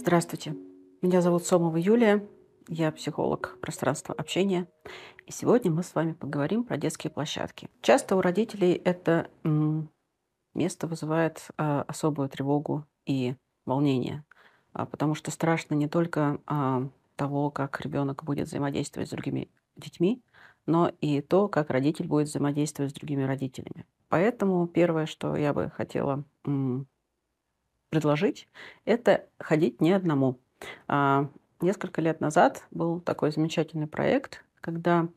Здравствуйте, меня зовут Сомова Юлия, я психолог пространства общения. И сегодня мы с вами поговорим про детские площадки. Часто у родителей это место вызывает а, особую тревогу и волнение, а, потому что страшно не только а, того, как ребенок будет взаимодействовать с другими детьми, но и то, как родитель будет взаимодействовать с другими родителями. Поэтому первое, что я бы хотела предложить, это ходить не одному. А, несколько лет назад был такой замечательный проект, когда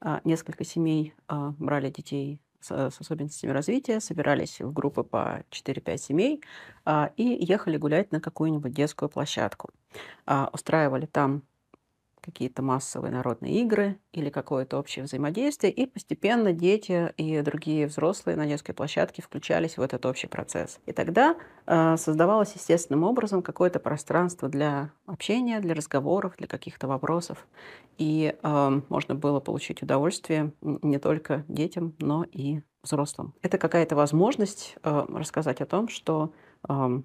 а, несколько семей а, брали детей э, с особенностями развития, собирались в группы по 4-5 семей и ехали гулять на какую-нибудь детскую площадку. Устраивали там какие-то массовые народные игры или какое-то общее взаимодействие, и постепенно дети и другие взрослые на детской площадке включались в этот общий процесс. И тогда э, создавалось естественным образом какое-то пространство для общения, для разговоров, для каких-то вопросов, и э, можно было получить удовольствие не только детям, но и взрослым. Это какая-то возможность э, рассказать о том, что э,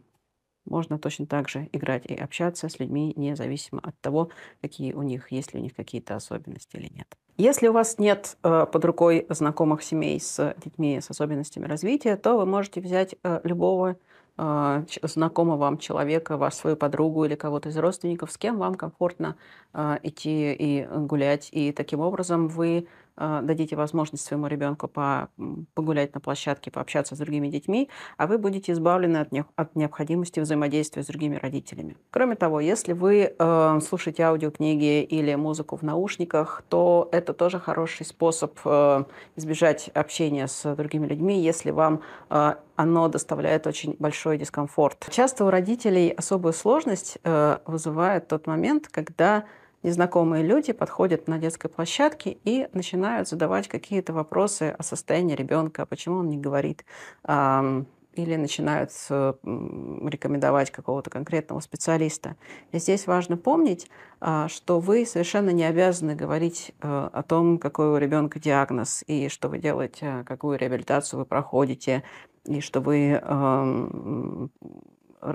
можно точно так же играть и общаться с людьми, независимо от того, какие у них, есть ли у них какие-то особенности или нет. Если у вас нет э, под рукой знакомых семей с детьми с особенностями развития, то вы можете взять э, любого э, знакомого вам человека, вашу свою подругу или кого-то из родственников, с кем вам комфортно э, идти и гулять. И таким образом вы а, дадите возможность своему ребенку погулять на площадке, пообщаться с другими детьми, а вы будете избавлены от, необходимости взаимодействия с другими родителями. Кроме того, если вы э, слушаете аудиокниги или музыку в наушниках, то это тоже хороший способ э, избежать общения с другими людьми, если вам э, оно доставляет очень большой дискомфорт. Часто у родителей особую сложность э, вызывает тот момент, когда незнакомые люди подходят на детской площадке и начинают задавать какие-то вопросы о состоянии ребенка, почему он не говорит, или начинают рекомендовать какого-то конкретного специалиста. И здесь важно помнить, а, что вы совершенно не обязаны говорить э, о том, какой у ребенка диагноз, и что вы делаете, какую реабилитацию вы проходите, и что вы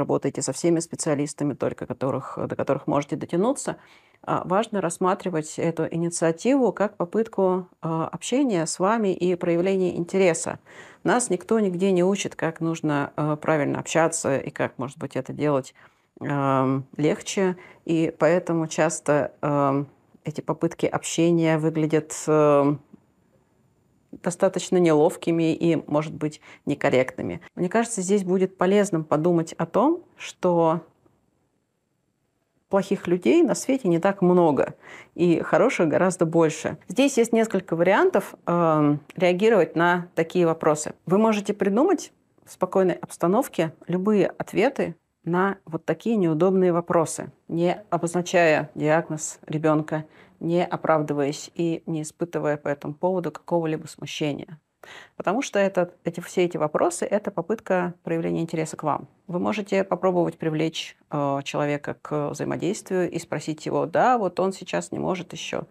работаете со всеми специалистами, только которых, до которых можете дотянуться, а, важно рассматривать эту инициативу как попытку а, общения с вами и проявления интереса. Нас никто нигде не учит, как нужно а, правильно общаться и как, может быть, это делать легче. И поэтому часто эти попытки общения выглядят достаточно неловкими и, может быть, некорректными. Мне кажется, здесь будет полезным подумать о том, что плохих людей на свете не так много, и хороших гораздо больше. Здесь есть несколько вариантов э, реагировать на такие вопросы. Вы можете придумать в спокойной обстановке любые ответы на вот такие неудобные вопросы, не обозначая диагноз ребенка, не оправдываясь и не испытывая по этому поводу какого-либо смущения. Потому что это, эти, все эти вопросы – это попытка проявления интереса к вам. Вы можете попробовать привлечь э, человека к взаимодействию и спросить его, да, вот он сейчас не может еще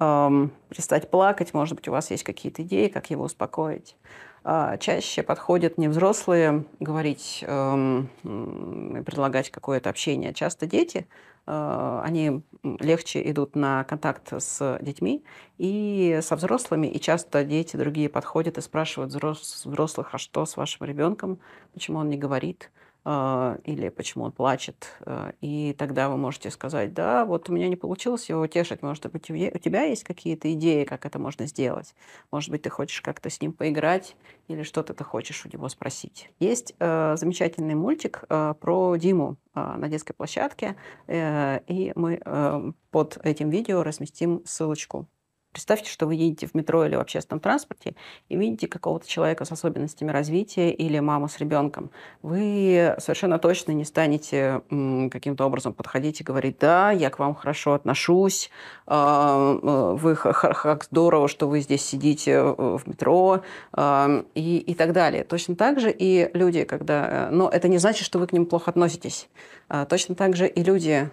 э, перестать плакать, может быть, у вас есть какие-то идеи, как его успокоить. А, чаще подходят не взрослые говорить, эм, предлагать какое-то общение. Часто дети, э, они легче идут на контакт с детьми и со взрослыми, и часто дети другие подходят и спрашивают взрослых, а что с вашим ребенком, почему он не говорит, а, или почему он плачет. А, и тогда вы можете сказать, да, вот у меня не получилось его утешить, может быть, у тебя есть какие-то идеи, как это можно сделать. Может быть, ты хочешь как-то с ним поиграть или что-то ты хочешь у него спросить. Есть э, замечательный мультик э, про Диму э, на детской площадке, э, и мы э, под этим видео разместим ссылочку Представьте, что вы едете в метро или в общественном транспорте и видите какого-то человека с особенностями развития или маму с ребенком. Вы совершенно точно не станете каким-то образом подходить и говорить, да, я к вам хорошо отношусь, а, э, вы как здорово, что вы здесь сидите э, в метро а, и, и так далее. Точно так же и люди, когда... Э, но это не значит, что вы к ним плохо относитесь. А точно так же и люди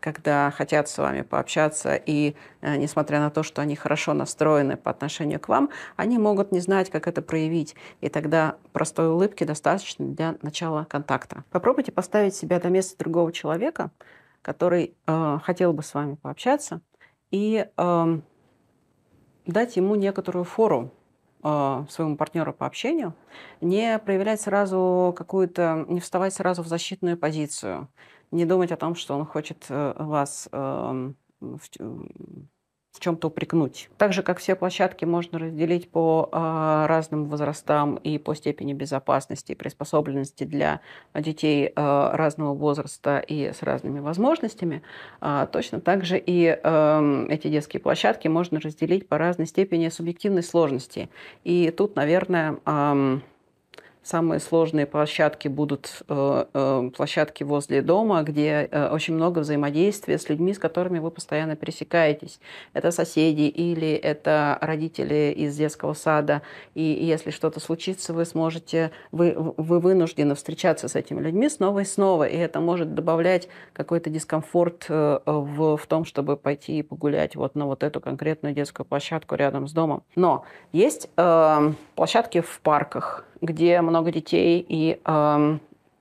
когда хотят с вами пообщаться, и э, несмотря на то, что они хорошо настроены по отношению к вам, они могут не знать, как это проявить. И тогда простой улыбки достаточно для начала контакта. Попробуйте поставить себя на место другого человека, который э, хотел бы с вами пообщаться, и э, дать ему некоторую фору Э, своему партнеру по общению, не проявлять сразу какую-то, не вставать сразу в защитную позицию, не думать о том, что он хочет э, вас эм, в чем-то упрекнуть. Так же, как все площадки можно разделить по э, разным возрастам и по степени безопасности, приспособленности для детей э, разного возраста и с разными возможностями, э, точно так же и э, эти детские площадки можно разделить по разной степени субъективной сложности. И тут, наверное, э, Самые сложные площадки будут э, э, площадки возле дома, где э, очень много взаимодействия с людьми, с которыми вы постоянно пересекаетесь. Это соседи или это родители из детского сада. И если что-то случится, вы сможете, вы, вы вынуждены встречаться с этими людьми снова и снова. И это может добавлять какой-то дискомфорт в, в том, чтобы пойти и погулять вот на вот эту конкретную детскую площадку рядом с домом. Но есть площадки в парках где много детей и эм,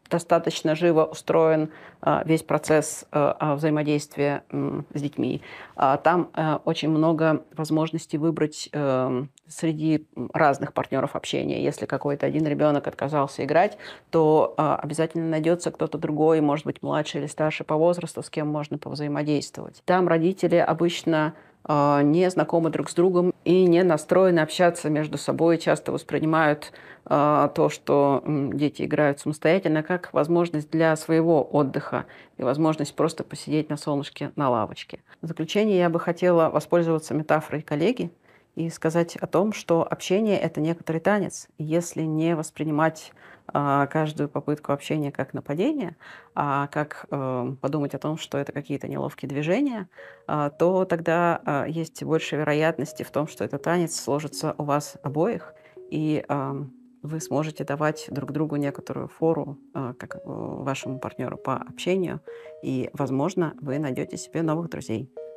достаточно живо устроен э, весь процесс э, взаимодействия с детьми. А там э, очень много возможностей выбрать эм, среди разных партнеров общения. Если какой-то один ребенок отказался играть, то обязательно найдется кто-то другой, может быть, младший или старше по возрасту, с кем можно повзаимодействовать. Там родители обычно а, не знакомы друг с другом и не настроены общаться между собой, часто воспринимают а, то, что дети играют самостоятельно, как возможность для своего отдыха и возможность просто посидеть на солнышке на лавочке. В заключение я бы хотела воспользоваться метафорой коллеги – и сказать о том, что общение — это некоторый танец. Если не воспринимать э, каждую попытку общения как нападение, а как э, подумать о том, что это какие-то неловкие движения, э, то тогда э, есть больше вероятности в том, что этот танец сложится у вас обоих, и э, вы сможете давать друг другу некоторую фору, э, как э, вашему партнеру по общению, и, возможно, вы найдете себе новых друзей.